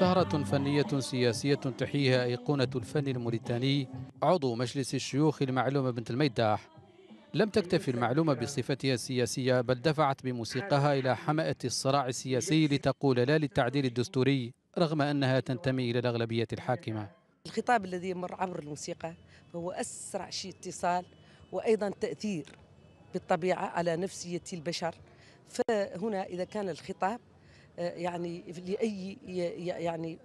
سهرة فنية سياسية تحييها أيقونة الفن الموريتاني عضو مجلس الشيوخ المعلومة بنت الميداح لم تكتفي المعلومة بصفتها السياسية بل دفعت بموسيقاها إلى حمأة الصراع السياسي لتقول لا للتعديل الدستوري رغم أنها تنتمي إلى الأغلبية الحاكمة الخطاب الذي يمر عبر الموسيقى هو أسرع شيء اتصال وأيضا تأثير بالطبيعة على نفسية البشر فهنا إذا كان الخطاب آه، يعني لاي يعني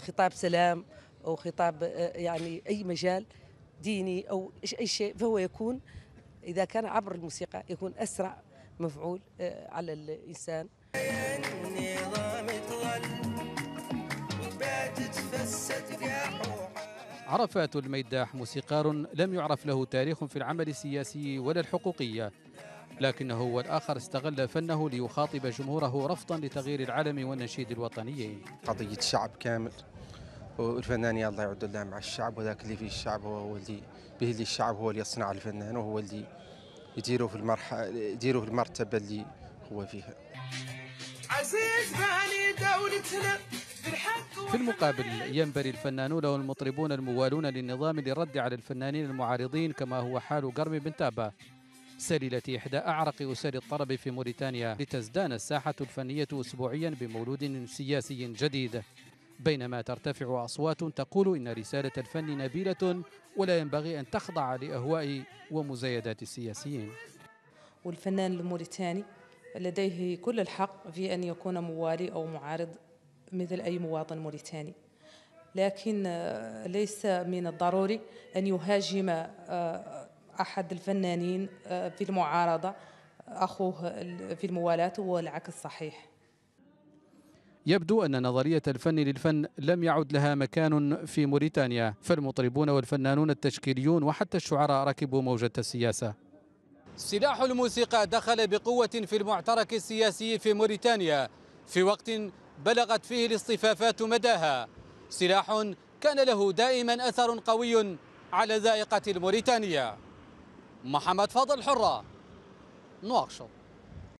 خطاب سلام او خطاب آه، يعني اي مجال ديني او اي شيء فهو يكون اذا كان عبر الموسيقى يكون اسرع مفعول آه، على الانسان عرفات الميداح موسيقار لم يعرف له تاريخ في العمل السياسي ولا الحقوقي لكنه هو الآخر استغل فنه ليخاطب جمهوره رفضا لتغيير العلم والنشيد الوطني قضية شعب كامل والفنان الله يعود الله مع الشعب وذاك اللي فيه الشعب هو اللي به اللي الشعب هو اللي يصنع الفنان وهو اللي يديره في المرحله يديره في المرتبه اللي هو فيها عزيز بني دولتنا في المقابل ينبري الفنانون والمطربون الموالون للنظام للرد على الفنانين المعارضين كما هو حال قرم بن تابه سلالة إحدى أعرق أسر الطرب في موريتانيا لتزدان الساحة الفنية أسبوعيا بمولود سياسي جديد بينما ترتفع أصوات تقول إن رسالة الفن نبيلة ولا ينبغي أن تخضع لأهواء ومزايدات السياسيين والفنان الموريتاني لديه كل الحق في أن يكون موالي أو معارض مثل أي مواطن موريتاني لكن آه، ليس من الضروري أن يهاجم آه، أحد الفنانين آه، في المعارضة أخوه في الموالاة والعكس صحيح يبدو أن نظرية الفن للفن لم يعد لها مكان في موريتانيا فالمطربون والفنانون التشكيليون وحتى الشعراء ركبوا موجة السياسة سلاح الموسيقى دخل بقوة في المعترك السياسي في موريتانيا في وقت بلغت فيه الاصطفافات مداها سلاح كان له دائما أثر قوي على ذائقة الموريتانية محمد فضل حرة نواكشوط